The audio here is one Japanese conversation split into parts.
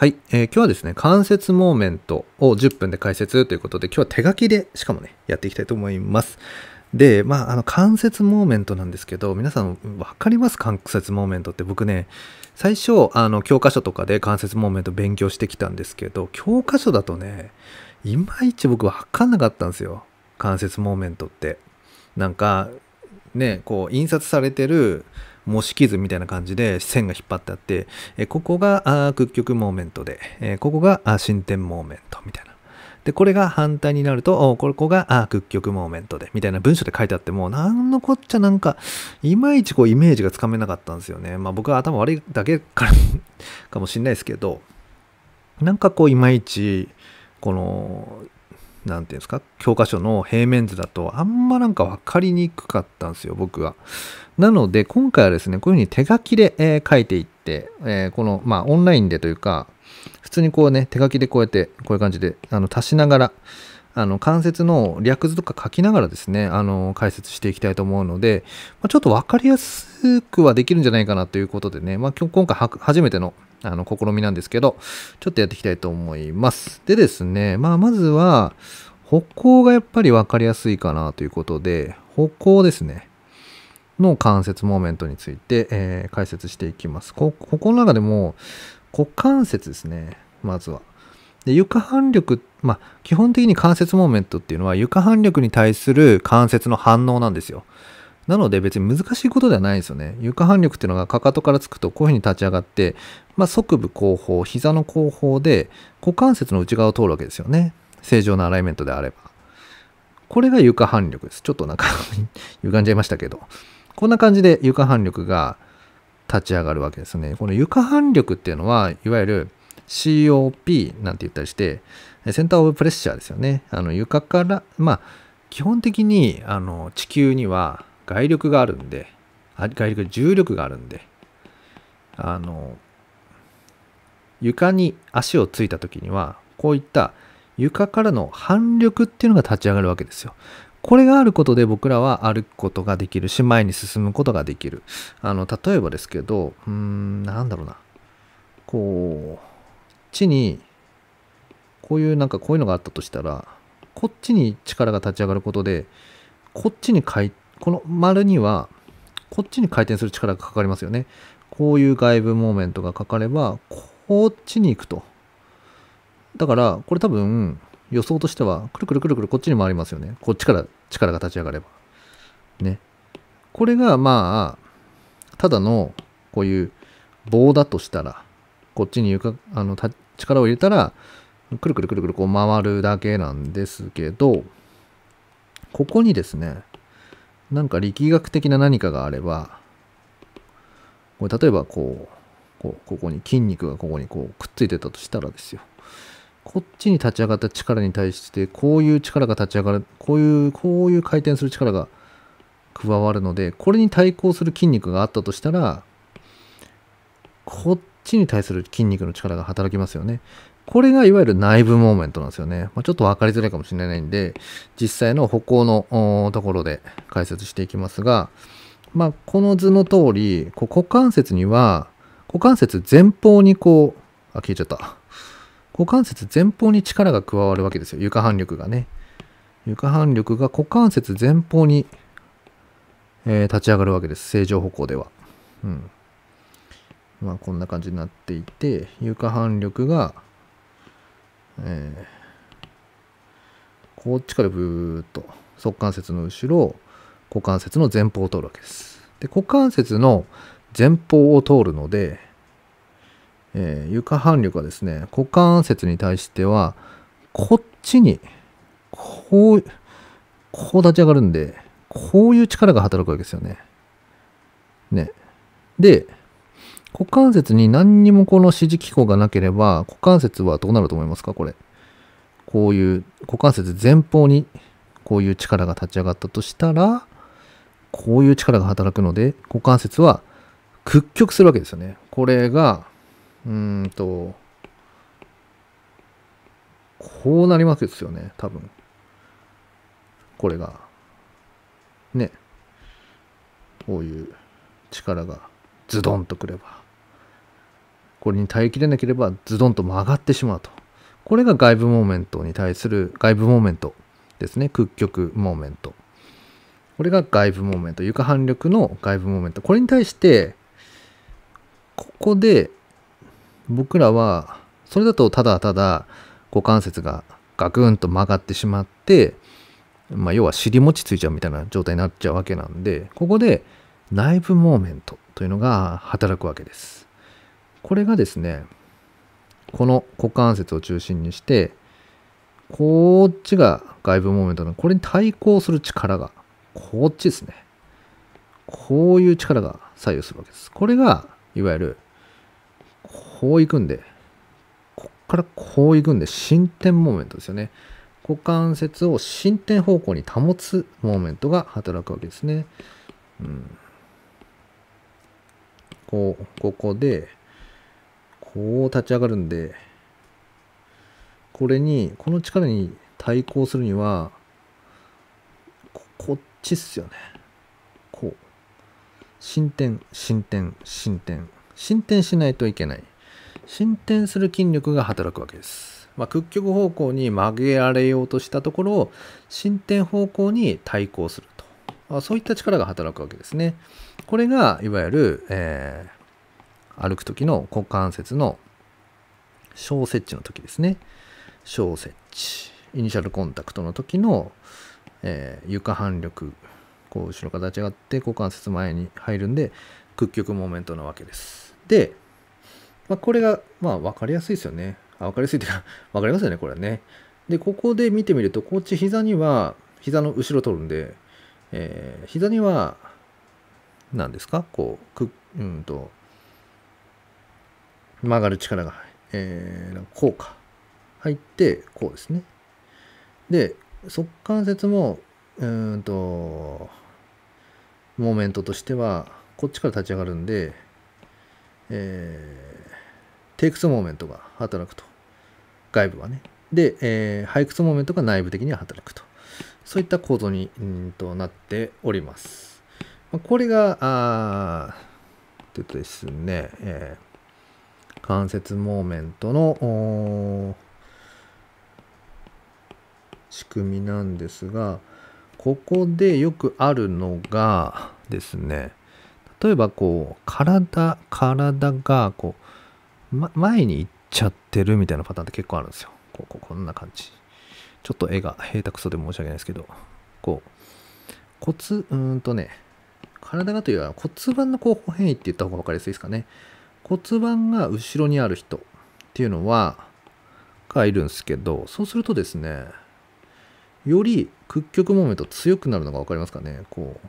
はい、えー、今日はですね、関節モーメントを10分で解説ということで、今日は手書きでしかもね、やっていきたいと思います。で、まあ、あの、関節モーメントなんですけど、皆さん分かります関節モーメントって僕ね、最初、あの、教科書とかで関節モーメント勉強してきたんですけど、教科書だとね、いまいち僕分かんなかったんですよ。関節モーメントって。なんか、ね、こう、印刷されてる、模式図みたいな感じで線が引っ張ってあって、えここが屈曲モーメントで、えここが進展モーメントみたいな。で、これが反対になると、ここが屈曲モーメントで、みたいな文章で書いてあっても、なんのこっちゃなんか、いまいちこうイメージがつかめなかったんですよね。まあ僕は頭悪いだけから かもしんないですけど、なんかこういまいち、この何て言うんですか、教科書の平面図だとあんまなんか分かりにくかったんですよ、僕は。なので、今回はですね、こういうふうに手書きで、えー、書いていって、えー、この、まあ、オンラインでというか、普通にこうね、手書きでこうやって、こういう感じで、あの、足しながら、あの関節の略図とか書きながらですね、あの解説していきたいと思うので、まあ、ちょっと分かりやすくはできるんじゃないかなということでね、まあ、今回初めてのあの、試みなんですけど、ちょっとやっていきたいと思います。でですね、まあ、まずは、歩行がやっぱり分かりやすいかなということで、歩行ですね。の関節モーメントについて、えー、解説していきます。こ、ここの中でも、股関節ですね。まずは。で床反力、まあ、基本的に関節モーメントっていうのは床反力に対する関節の反応なんですよ。なので別に難しいことではないですよね。床反力っていうのがかかとからつくとこういうふうに立ち上がって、まあ、側部後方、膝の後方で股関節の内側を通るわけですよね。正常なアライメントであれば。これが床反力です。ちょっとなんか 歪んじゃいましたけど。こんな感じで床反力が立ち上がるわけですね。この床反力っていうのは、いわゆる COP なんて言ったりして、センターオブプレッシャーですよね。あの床から、まあ、基本的にあの地球には外力があるんで、あ外力、重力があるんで、あの、床に足をついた時には、こういった床からの反力っていうのが立ち上がるわけですよ。これがあることで僕らは歩くことができるし、前に進むことができる。あの、例えばですけど、うーん、なんだろうな。こう、地に、こういうなんかこういうのがあったとしたら、こっちに力が立ち上がることで、こっちに回この丸には、こっちに回転する力がかかりますよね。こういう外部モーメントがかかれば、こっちに行くと。だから、これ多分、予想としては、くるくるくるくるこっちに回りますよね。こっちから力が立ち上がれば。ね。これが、まあ、ただの、こういう棒だとしたら、こっちに床あの力を入れたら、くるくるくるくるこう回るだけなんですけど、ここにですね、なんか力学的な何かがあれば、これ例えばこう、こうここに筋肉がここにこうくっついてたとしたらですよ。こっちに立ち上がった力に対して、こういう力が立ち上がる、こういう、こういう回転する力が加わるので、これに対抗する筋肉があったとしたら、こっちに対する筋肉の力が働きますよね。これがいわゆる内部モーメントなんですよね。まあ、ちょっと分かりづらいかもしれないんで、実際の歩行のところで解説していきますが、まあ、この図の通り、こ股関節には、股関節前方にこう、あ、消えちゃった。股関節前方に力が加わるわけですよ。床反力がね。床反力が股関節前方に、えー、立ち上がるわけです。正常歩行では。うん。まあ、こんな感じになっていて、床反力がえー、こっちからブーっと側関節の後ろ股関節の前方を通るわけです。で股関節の前方を通るので、えー、床反力はですね股関節に対してはこっちにこうこう立ち上がるんでこういう力が働くわけですよね。ね。で股関節に何にもこの支持機構がなければ、股関節はどうなると思いますかこれ。こういう、股関節前方にこういう力が立ち上がったとしたら、こういう力が働くので、股関節は屈曲するわけですよね。これが、うーんと、こうなりますよね、多分。これが。ね。こういう力がズドンとくればこれに耐えきれなければズドンと曲がってしまうとこれが外部モーメントに対する外部モーメントですね屈曲モーメントこれが外部モーメント床反力の外部モーメントこれに対してここで僕らはそれだとただただ股関節がガクンと曲がってしまって、まあ、要は尻餅ついちゃうみたいな状態になっちゃうわけなんでここで内部モーメントというのが働くわけです。これがですね、この股関節を中心にして、こっちが外部モーメントの、これに対抗する力が、こっちですね。こういう力が左右するわけです。これが、いわゆる、こういくんで、こっからこういくんで、進展モーメントですよね。股関節を進展方向に保つモーメントが働くわけですね。うんこう、ここで、こう立ち上がるんで、これに、この力に対抗するには、ここっちっすよね。こう。進展、進展、進展。進展しないといけない。進展する筋力が働くわけです。まあ、屈曲方向に曲げられようとしたところを進展方向に対抗する。そういった力が働くわけですね。これがいわゆる、えー、歩く時の股関節の小接地の時ですね。小接地。イニシャルコンタクトの時の、えー、床反力。こう後ろから立ち上がって股関節前に入るんで屈曲モーメントなわけです。で、まあ、これがまあ分かりやすいですよね。あ分かりやすいというか分 かりますよねこれね。でここで見てみるとこっち膝には膝の後ろ取るんでえー、膝には何ですかこうく、うんと曲がる力が、えー、こうか入ってこうですね。で側関節もうんとモーメントとしてはこっちから立ち上がるんで、えー、テイクスモーメントが働くと外部はねで、えー、ハイクスモーメントが内部的には働くとそういった構造にんとなっております。これが、あえっとですね、えー、関節モーメントの仕組みなんですが、ここでよくあるのがですね、例えばこう、体、体がこう、ま、前に行っちゃってるみたいなパターンって結構あるんですよ。こう、こんな感じ。ちょっと絵が下手くそで申し訳ないですけど、こう、骨、うんとね、体がというよりは骨盤のこう変異って言った方が分かりやすいですかね。骨盤が後ろにある人っていうのは、がいるんですけど、そうするとですね、より屈曲モーメント強くなるのが分かりますかね。こう、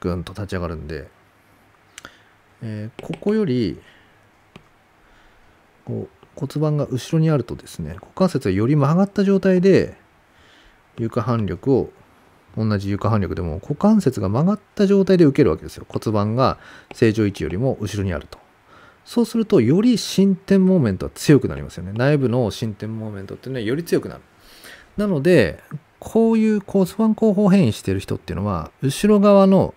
ぐんと立ち上がるんで、えー、ここより、こう、骨盤が後ろにあるとですね股関節がより曲がった状態で床反力を同じ床反力でも股関節が曲がった状態で受けるわけですよ骨盤が正常位置よりも後ろにあるとそうするとより進展モーメントは強くなりますよね内部の進展モーメントっていうのはより強くなるなのでこういう骨盤後方変異してる人っていうのは後ろ側の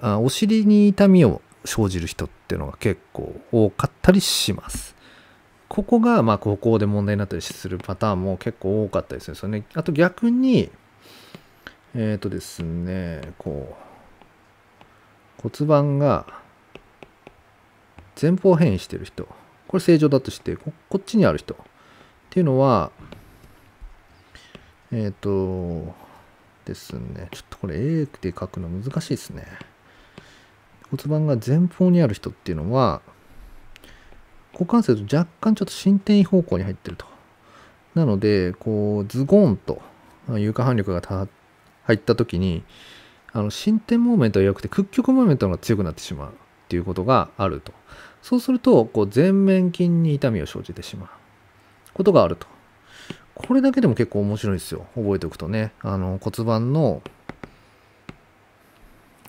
あお尻に痛みを生じる人っていうのが結構多かったりしますここがまあ高校で問題になったりするパターンも結構多かったりするんですよね。あと逆に、えっ、ー、とですね、こう、骨盤が前方変異してる人、これ正常だとしてこ、こっちにある人っていうのは、えっ、ー、とですね、ちょっとこれ A で書くの難しいですね。骨盤が前方にある人っていうのは、股関節若干ちょっと進展方向に入ってると。なので、こう、ズゴンと床反力が入った時に、あの、進展モーメントが弱くて屈曲モーメントが強くなってしまうっていうことがあると。そうすると、こう、前面筋に痛みを生じてしまうことがあると。これだけでも結構面白いですよ。覚えておくとね。あの、骨盤の、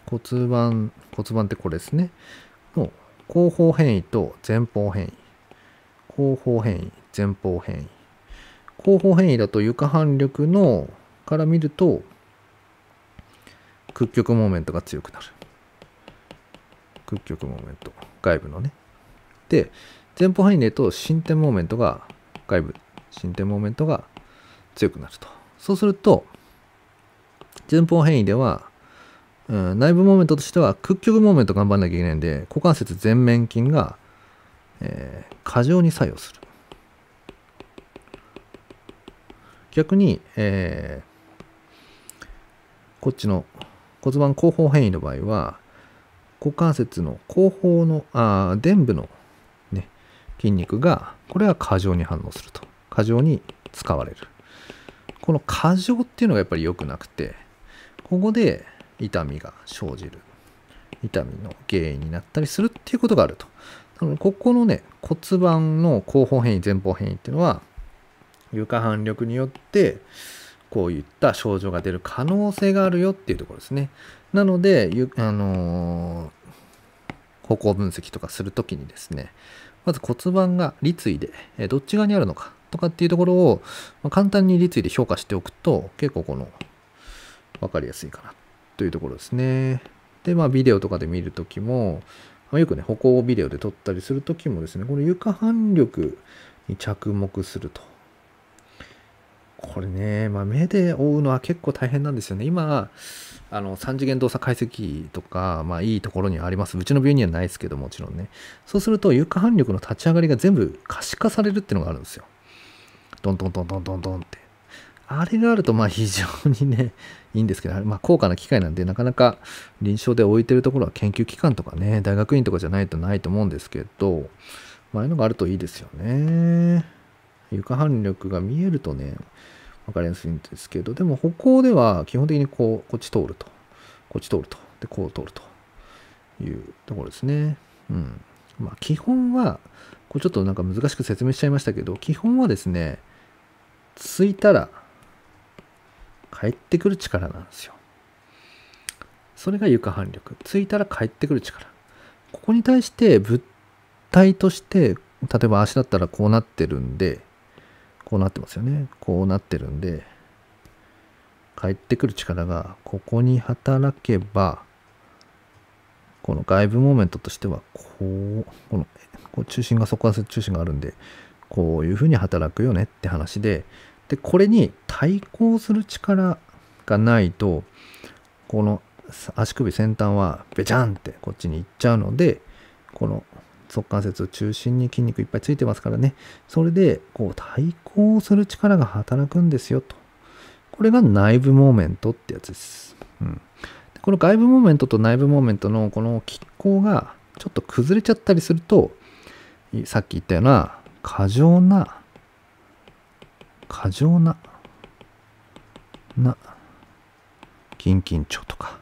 骨盤、骨盤ってこれですね。の後方変異と前方変異。後方変異、前方変異。後方変異だと床反力のから見ると屈曲モーメントが強くなる。屈曲モーメント。外部のね。で、前方変異で言うと進展モーメントが外部、進展モーメントが強くなると。そうすると、前方変異ではうん、内部モーメントとしては屈曲モーメント頑張んなきゃいけないんで股関節前面筋が、えー、過剰に作用する逆に、えー、こっちの骨盤後方変異の場合は股関節の後方のあ伝部の、ね、筋肉がこれは過剰に反応すると過剰に使われるこの過剰っていうのがやっぱり良くなくてここで痛みが生じる痛みの原因になったりするっていうことがあると。ここのね骨盤の後方変異前方変異っていうのは床反力によってこういった症状が出る可能性があるよっていうところですね。なので、あのー、歩行分析とかするときにですねまず骨盤が立位でどっち側にあるのかとかっていうところを簡単に立位で評価しておくと結構この分かりやすいかなと。というところですね。で、まあ、ビデオとかで見るときも、まあ、よくね、歩行ビデオで撮ったりするときもですね、この床反力に着目すると。これね、まあ、目で追うのは結構大変なんですよね。今、あの3次元動作解析とか、まあ、いいところにあります。うちの病院にはないですけどもちろんね。そうすると床反力の立ち上がりが全部可視化されるっていうのがあるんですよ。どんどんどんどんどんって。あれがあると、まあ非常にね、いいんですけど、まあ高価な機械なんで、なかなか臨床で置いてるところは研究機関とかね、大学院とかじゃないとないと思うんですけど、まああいうのがあるといいですよね。床反力が見えるとね、わかりやすいんですけど、でも歩行では基本的にこう、こっち通ると、こっち通ると、で、こう通るというところですね。うん。まあ基本は、これちょっとなんか難しく説明しちゃいましたけど、基本はですね、着いたら、帰ってくる力なんですよ。それが床反力。ついたら帰ってくる力。ここに対して物体として、例えば足だったらこうなってるんで、こうなってますよね。こうなってるんで、帰ってくる力がここに働けば、この外部モーメントとしては、こう、この、こう中心が、底こは中心があるんで、こういうふうに働くよねって話で、でこれに対抗する力がないとこの足首先端はべちゃんってこっちに行っちゃうのでこの足関節を中心に筋肉いっぱいついてますからねそれでこう対抗する力が働くんですよとこれが内部モーメントってやつです、うん、でこの外部モーメントと内部モーメントのこの拮抗がちょっと崩れちゃったりするとさっき言ったような過剰な過剰な、な、筋緊張とか、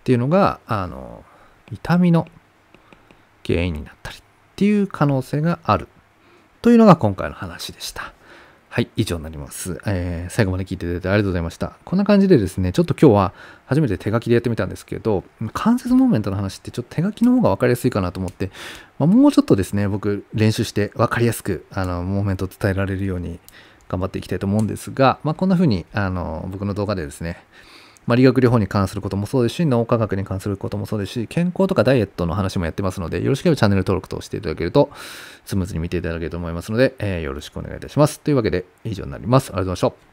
っていうのが、あの、痛みの原因になったりっていう可能性があるというのが今回の話でした。はい、以上になります、えー、最後まで聞いていただいてありがとうございました。こんな感じでですね、ちょっと今日は初めて手書きでやってみたんですけど、関節モーメントの話ってちょっと手書きの方が分かりやすいかなと思って、まあ、もうちょっとですね、僕練習して分かりやすく、あの、モーメントを伝えられるように頑張っていきたいと思うんですが、まあ、こんな風に、あの、僕の動画でですね、まあ、理学療法に関することもそうですし、脳科学に関することもそうですし、健康とかダイエットの話もやってますので、よろしければチャンネル登録としていただけると、スムーズに見ていただけると思いますので、えー、よろしくお願いいたします。というわけで、以上になります。ありがとうございました。